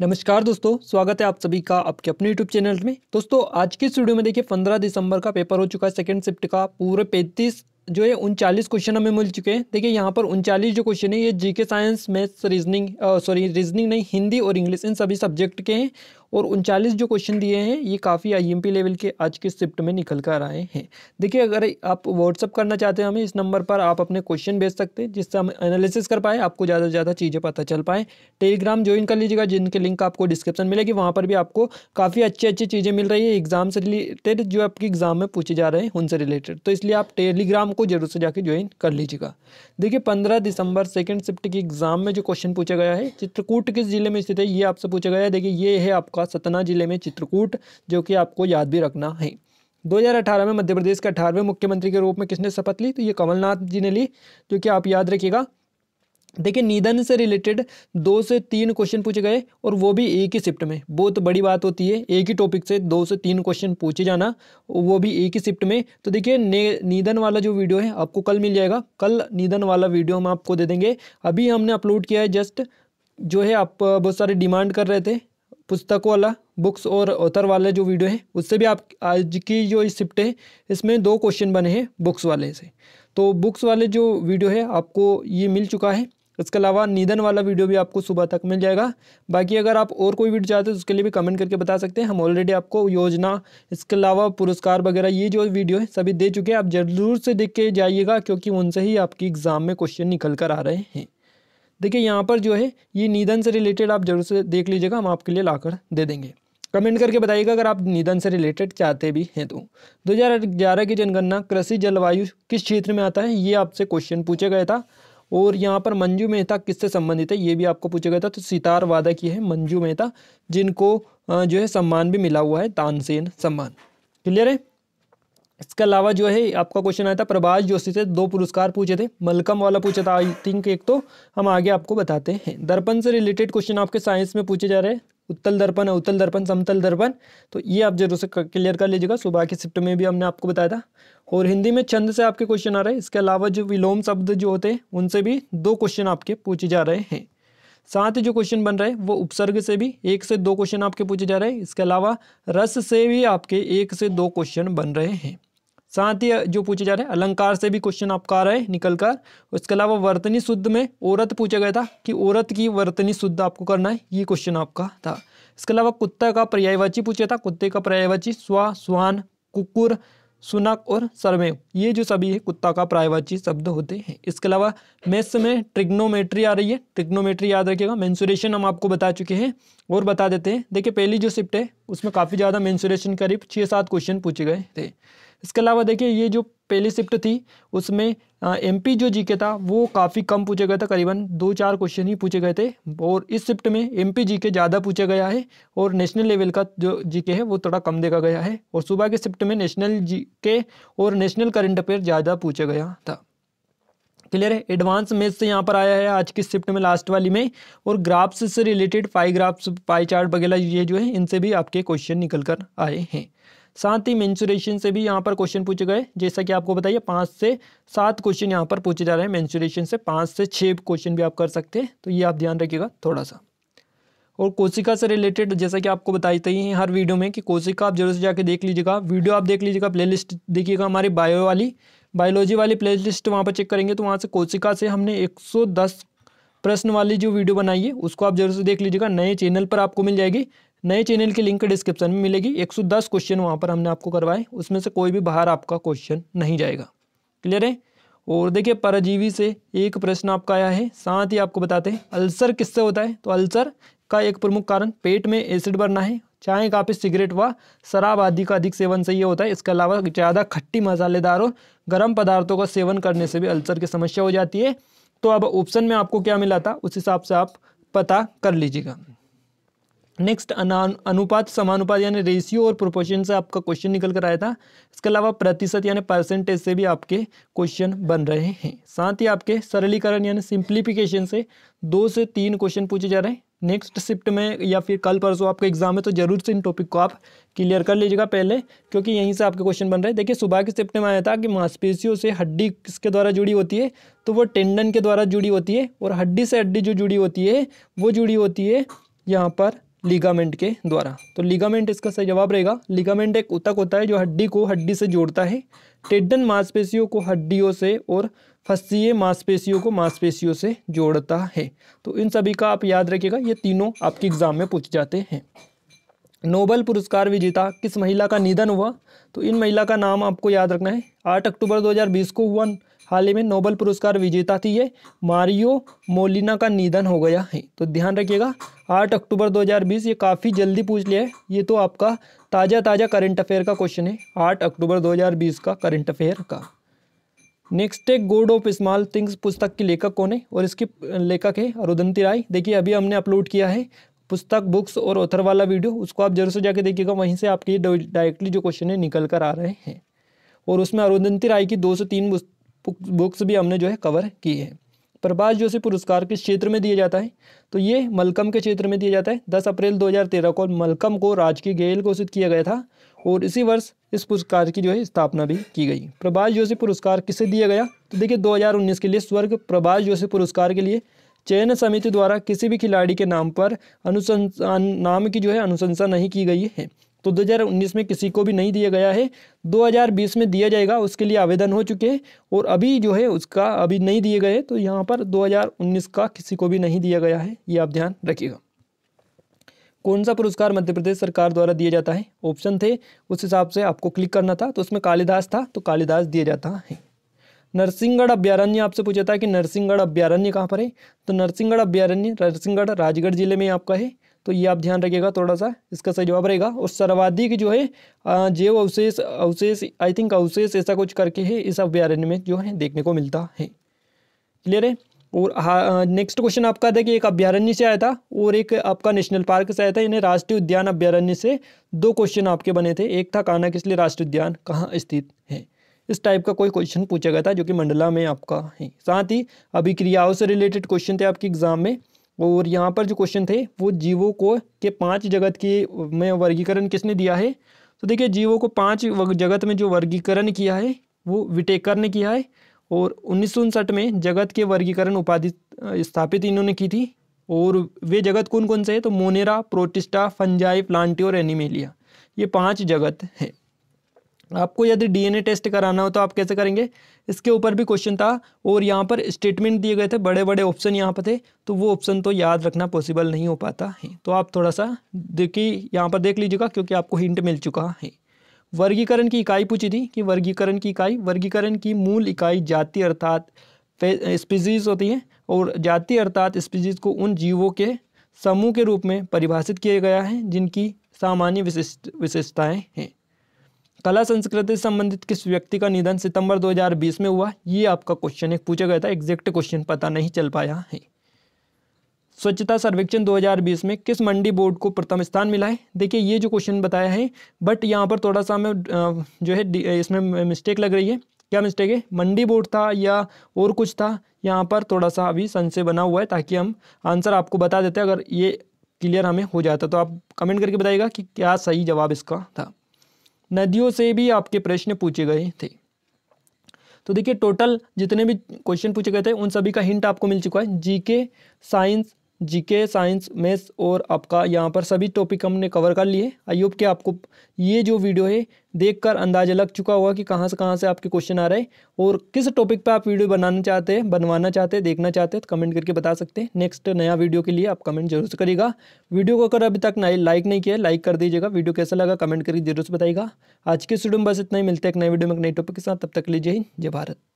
नमस्कार दोस्तों स्वागत है आप सभी का आपके अपने यूट्यूब चैनल में दोस्तों आज की स्टूडियो में देखिए 15 दिसंबर का पेपर हो चुका है सेकंड शिफ्ट का पूरे 35 जो है उनचालीस क्वेश्चन हमें मिल चुके हैं देखिए यहाँ पर उनचालीस जो क्वेश्चन है ये GK science maths reasoning sorry reasoning नहीं हिंदी और इंग्लिश इन सभी सब्जेक्ट के हैं और उनचालीस जो क्वेश्चन दिए हैं ये काफ़ी आईएमपी लेवल के आज के शिफ्ट में निकल कर आए हैं देखिए अगर आप व्हाट्सअप करना चाहते हैं हमें इस नंबर पर आप अपने क्वेश्चन भेज सकते हैं जिससे हम एनालिसिस कर पाएँ आपको ज़्यादा से ज़्यादा चीज़ें पता चल पाएँ टेलीग्राम ज्वाइन कर लीजिएगा जिनके लिंक आपको डिस्क्रिप्शन मिलेगी वहाँ पर भी आपको काफ़ी अच्छी अच्छी चीज़ें मिल रही है एग्जाम से रिलेटेड जो आपके एग्जाम में पूछे जा रहे हैं उनसे रिलेटेड तो इसलिए आप टेलीग्राम को जरूर से जाके ज्वाइन कर लीजिएगा देखिए पंद्रह दिसंबर सेकेंड शिफ्ट के एग्जाम में जो क्वेश्चन पूछा गया है चित्रकूट किस जिले में स्थित है ये आपसे पूछा गया है देखिए ये है आपका तालुका सतना जिले में चित्रकूट जो कि आपको याद भी रखना है 2018 में मध्य प्रदेश के अठारहवें मुख्यमंत्री के रूप में किसने शपथ ली तो ये कमलनाथ जी ने ली जो कि आप याद रखिएगा देखिए निधन से रिलेटेड दो से तीन क्वेश्चन पूछे गए और वो भी एक ही शिफ्ट में बहुत बड़ी बात होती है एक ही टॉपिक से दो से तीन क्वेश्चन पूछे जाना वो भी एक ही शिफ्ट में तो देखिए निधन वाला जो वीडियो है आपको कल मिल जाएगा कल निधन वाला वीडियो हम आपको दे देंगे अभी हमने अपलोड किया है जस्ट जो है आप बहुत सारे डिमांड कर रहे थे पुस्तकों वाला बुक्स और ऑथर वाला जो वीडियो है उससे भी आप आज की जो शिफ्ट है इसमें दो क्वेश्चन बने हैं बुक्स वाले से तो बुक्स वाले जो वीडियो है आपको ये मिल चुका है इसके अलावा निधन वाला वीडियो भी आपको सुबह तक मिल जाएगा बाकी अगर आप और कोई वीडियो चाहते हो तो उसके लिए भी कमेंट करके बता सकते हैं हम ऑलरेडी आपको योजना इसके अलावा पुरस्कार वगैरह ये जो वीडियो है सभी दे चुके हैं आप ज़रूर से देख के जाइएगा क्योंकि उनसे ही आपकी एग्ज़ाम में क्वेश्चन निकल कर आ रहे हैं देखिए यहाँ पर जो है ये निधन से रिलेटेड आप जरूर से देख लीजिएगा हम आपके लिए लाकर दे देंगे कमेंट करके बताइएगा अगर आप निधन से रिलेटेड चाहते भी हैं तो 2011 की जनगणना कृषि जलवायु किस क्षेत्र में आता है ये आपसे क्वेश्चन पूछा गया था और यहाँ पर मंजू मेहता किससे संबंधित है ये भी आपको पूछा गया था तो सितार वादा की है मंजू मेहता जिनको जो है सम्मान भी मिला हुआ है तानसेन सम्मान क्लियर है इसके अलावा जो है आपका क्वेश्चन आया था प्रभाष जोशी से दो पुरस्कार पूछे थे मलकम वाला पूछा था आई थिंक एक तो हम आगे आपको बताते हैं दर्पण से रिलेटेड क्वेश्चन आपके साइंस में पूछे जा रहे हैं उत्तल दर्पण उत्तल दर्पण समतल दर्पण तो ये आप जरूर से क्लियर कर लीजिएगा सुबह के शिफ्ट में भी हमने आपको बताया था और हिंदी में छंद से आपके क्वेश्चन आ रहे हैं इसके अलावा जो विलोम शब्द जो होते हैं उनसे भी दो क्वेश्चन आपके पूछे जा रहे हैं साथ ही जो क्वेश्चन बन रहे हैं वो उपसर्ग से भी एक से दो क्वेश्चन आपके पूछे जा रहे हैं इसके अलावा रस से भी आपके एक से दो क्वेश्चन बन रहे हैं साथ ही जो पूछे जा रहे हैं अलंकार से भी क्वेश्चन आपका आ रहा है निकल कर उसके अलावा वर्तनी शुद्ध में औरत पूछा गया था कि औरत की वर्तनी शुद्ध आपको करना है ये क्वेश्चन आपका था इसके अलावा कुत्ता का पर्यायवाची पूछा था कुत्ते का पर्यायवाची स्वा स्वान कुकुर सुनक और सरमेव ये जो सभी है कुत्ता का प्रायवाची शब्द होते हैं इसके अलावा मेस में ट्रिग्नोमेट्री आ रही है ट्रिग्नोमेट्री याद रखिएगा मेंसुरेशन हम आपको बता चुके हैं और बता देते हैं देखिए पहली जो शिफ्ट है उसमें काफ़ी ज़्यादा मेंसुरेशन करीब छः सात क्वेश्चन पूछे गए थे इसके अलावा देखिए ये जो पहली शिफ्ट थी उसमें एमपी जो जीके था वो काफ़ी कम पूछे गए थे करीबन दो चार क्वेश्चन ही पूछे गए थे और इस शिफ्ट में एमपी जीके ज़्यादा पूछा गया है और नेशनल लेवल का जो जीके है वो थोड़ा कम देखा गया है और सुबह के शिफ्ट में नेशनल जीके और नेशनल करंट अफेयर ज़्यादा पूछा गया था क्लियर है एडवांस मेथ से यहाँ पर आया है आज की शिफ्ट में लास्ट वाली में और ग्राफ्स से related pie graphs pie chart वगैरह ये जो है इनसे भी आपके क्वेश्चन निकल कर आए हैं साथ ही मैंसुरेशन से भी यहाँ पर क्वेश्चन पूछे गए जैसा कि आपको बताइए पाँच से सात क्वेश्चन यहाँ पर पूछे जा रहे हैं मैंसुरेशन से पाँच से छः क्वेश्चन भी आप कर सकते हैं तो ये आप ध्यान रखिएगा थोड़ा सा और कोशिका से रिलेटेड जैसा कि आपको बताते ही हर वीडियो में कि कोशिका आप जरूर से जाके देख लीजिएगा वीडियो आप देख लीजिएगा लिस्ट देखिएगा हमारी बायो वाली बायोलॉजी वाली प्ले लिस्ट वहाँ पर चेक करेंगे तो वहाँ से कोशिका से हमने एक प्रश्न वाली जो वीडियो बनाई है उसको आप जरूर से देख लीजिएगा नए चैनल पर आपको मिल जाएगी नए चैनल की लिंक डिस्क्रिप्शन में मिलेगी 110 क्वेश्चन वहाँ पर हमने आपको करवाए उसमें से कोई भी बाहर आपका क्वेश्चन नहीं जाएगा क्लियर है और देखिए परजीवी से एक प्रश्न आपका आया है साथ ही आपको बताते हैं अल्सर किससे होता है तो अल्सर का एक प्रमुख कारण पेट में एसिड बढ़ना है चाय काफ़ी सिगरेट व शराब आदि का अधिक सेवन से ये होता है इसके अलावा ज़्यादा खट्टी मसालेदार और गर्म पदार्थों का सेवन करने से भी अल्सर की समस्या हो जाती है तो अब ऑप्शन में आपको क्या मिला था उस हिसाब से आप पता कर लीजिएगा नेक्स्ट अनुपात समानुपात यानी रेशियो और प्रोपोर्शन से आपका क्वेश्चन निकल कर आया था इसके अलावा प्रतिशत यानी परसेंटेज से भी आपके क्वेश्चन बन रहे हैं साथ ही आपके सरलीकरण यानी सिंप्लीफिकेशन से दो से तीन क्वेश्चन पूछे जा रहे हैं नेक्स्ट शिफ्ट में या फिर कल परसों आपका एग्जाम है तो जरूर से इन टॉपिक को आप क्लियर कर लीजिएगा पहले क्योंकि यहीं से आपके क्वेश्चन बन रहे हैं देखिए सुबह के शिफ्ट में आया था कि मांसपेशियों से हड्डी किसके द्वारा जुड़ी होती है तो वो टेंडन के द्वारा जुड़ी होती है और हड्डी से हड्डी जो जुड़ी होती है वो जुड़ी होती है यहाँ पर लिगामेंट के द्वारा तो लिगामेंट इसका सही जवाब रहेगा लिगामेंट एक उतक होता है जो हड्डी को हड्डी से जोड़ता है टेडन मांसपेशियों को हड्डियों से और फसीय मांसपेशियों को मांसपेशियों से जोड़ता है तो इन सभी का आप याद रखिएगा ये तीनों आपके एग्जाम में पूछ जाते हैं नोबल पुरस्कार विजेता किस महिला का निधन हुआ तो इन महिला का नाम आपको याद रखना है आठ अक्टूबर दो को हुआ हाल ही में नोबल पुरस्कार विजेता थी ये मारियो मोलिना का निधन हो गया है तो ध्यान रखिएगा आठ अक्टूबर 2020 ये काफ़ी जल्दी पूछ लिया है ये तो आपका ताज़ा ताज़ा करंट अफेयर का क्वेश्चन है आठ अक्टूबर 2020 का करंट अफेयर का नेक्स्ट है गोड ऑफ स्मॉल थिंग्स पुस्तक के लेखक कौन है और इसके लेखक है अरुदंती राय देखिए अभी हमने अपलोड किया है पुस्तक बुक्स और ऑथर वाला वीडियो उसको आप जरूर से जाके देखिएगा वहीं से आपके डायरेक्टली जो क्वेश्चन है निकल कर आ रहे हैं और उसमें अरुदंती राय की दो से तीन बुक्स भी हमने जो है कवर की है प्रभाष जोशी पुरस्कार किस क्षेत्र में दिया जाता है तो ये मलकम के क्षेत्र में दिया जाता है 10 अप्रैल 2013 को मलकम को राजकीय गेल घोषित किया गया था और इसी वर्ष इस पुरस्कार की जो है स्थापना भी की गई प्रभाष जोशी पुरस्कार किसे दिया गया तो देखिए 2019 के लिए स्वर्ग प्रभाष जोशी पुरस्कार के लिए चयन समिति द्वारा किसी भी खिलाड़ी के नाम पर अनुसंधान नाम की जो है अनुशंसा नहीं की गई है तो 2019 में किसी को भी नहीं दिया गया है 2020 में दिया जाएगा उसके लिए आवेदन हो चुके हैं और अभी जो है उसका अभी नहीं दिए गए तो यहाँ पर 2019 का किसी को भी नहीं दिया गया है ये आप ध्यान रखिएगा कौन सा पुरस्कार मध्य प्रदेश सरकार द्वारा दिया जाता है ऑप्शन थे उस हिसाब से आपको क्लिक करना था तो उसमें कालिदास था तो कालिदास दिया जाता है नरसिंहगढ़ अभ्यारण्य आपसे पूछा था कि नरसिंहगढ़ अभ्यारण्य कहाँ पर है तो नरसिंहगढ़ अभ्यारण्य नरसिंहगढ़ राजगढ़ जिले में आपका है तो ये आप ध्यान रखिएगा थोड़ा सा इसका सही जवाब रहेगा और सर्वाधिक जो है जैव अवशेष अवशेष आई थिंक अवशेष ऐसा कुछ करके है इस अभ्यारण्य में जो है देखने को मिलता है क्लियर है और नेक्स्ट क्वेश्चन आपका था कि एक अभ्यारण्य से आया था और एक आपका नेशनल पार्क से आया था इन्हें राष्ट्रीय उद्यान अभ्यारण्य से दो क्वेश्चन आपके बने थे एक था काना किस लिए राष्ट्रीय उद्यान कहाँ स्थित है इस टाइप का कोई क्वेश्चन पूछा गया था जो कि मंडला में आपका है साथ ही अभिक्रियाओं से रिलेटेड क्वेश्चन थे आपके एग्जाम में और यहाँ पर जो क्वेश्चन थे वो जीवों को के पांच जगत के में वर्गीकरण किसने दिया है तो देखिए जीवों को पांच जगत में जो वर्गीकरण किया है वो विटेकर ने किया है और उन्नीस में जगत के वर्गीकरण उपाधि स्थापित इन्होंने की थी और वे जगत कौन कौन से हैं तो मोनेरा प्रोटिस्टा फंजाई प्लांटी और एनिमेलिया ये पांच जगत हैं आपको यदि डीएनए टेस्ट कराना हो तो आप कैसे करेंगे इसके ऊपर भी क्वेश्चन था और यहाँ पर स्टेटमेंट दिए गए थे बड़े बड़े ऑप्शन यहाँ पर थे तो वो ऑप्शन तो याद रखना पॉसिबल नहीं हो पाता है तो आप थोड़ा सा देखिए यहाँ पर देख लीजिएगा क्योंकि आपको हिंट मिल चुका है वर्गीकरण की इकाई पूछी थी कि वर्गीकरण की इकाई वर्गीकरण की मूल इकाई जाति अर्थात स्पीजीज होती है और जाति अर्थात स्पीजीज को उन जीवों के समूह के रूप में परिभाषित किया गया है जिनकी सामान्य विशिष्ट विशेषताएँ हैं कला संस्कृति से संबंधित किस व्यक्ति का निधन सितंबर 2020 में हुआ ये आपका क्वेश्चन एक पूछा गया था एग्जैक्ट क्वेश्चन पता नहीं चल पाया है स्वच्छता सर्वेक्षण 2020 में किस मंडी बोर्ड को प्रथम स्थान मिला है देखिए ये जो क्वेश्चन बताया है बट यहाँ पर थोड़ा सा हमें जो है इसमें मिस्टेक लग रही है क्या मिस्टेक है मंडी बोर्ड था या और कुछ था यहाँ पर थोड़ा सा अभी संशय बना हुआ है ताकि हम आंसर आपको बता देते अगर ये क्लियर हमें हो जाता तो आप कमेंट करके बताइएगा कि क्या सही जवाब इसका था नदियों से भी आपके प्रश्न पूछे गए थे तो देखिए टोटल जितने भी क्वेश्चन पूछे गए थे उन सभी का हिंट आपको मिल चुका है GK science GK science maths और आपका यहाँ पर सभी टॉपिक हमने कवर कर लिए आई होप कि आपको ये जो वीडियो है देखकर अंदाज़ा लग चुका होगा कि कहाँ से कहाँ से आपके क्वेश्चन आ रहे हैं और किस टॉपिक पे आप वीडियो बनाना चाहते हैं बनवाना चाहते हैं देखना चाहते हैं तो कमेंट करके बता सकते हैं नेक्स्ट नया वीडियो के लिए आप कमेंट जरूर से करिएगा वीडियो को अगर अभी तक लाइक नहीं किया लाइक कर दीजिएगा वीडियो कैसा लगा कमेंट करके जरूर से बताइएगा आज के स्टूडियो में बस इतना ही मिलते हैं एक नए वीडियो में एक नए टॉपिक के साथ तब तक लीजिए जय भारत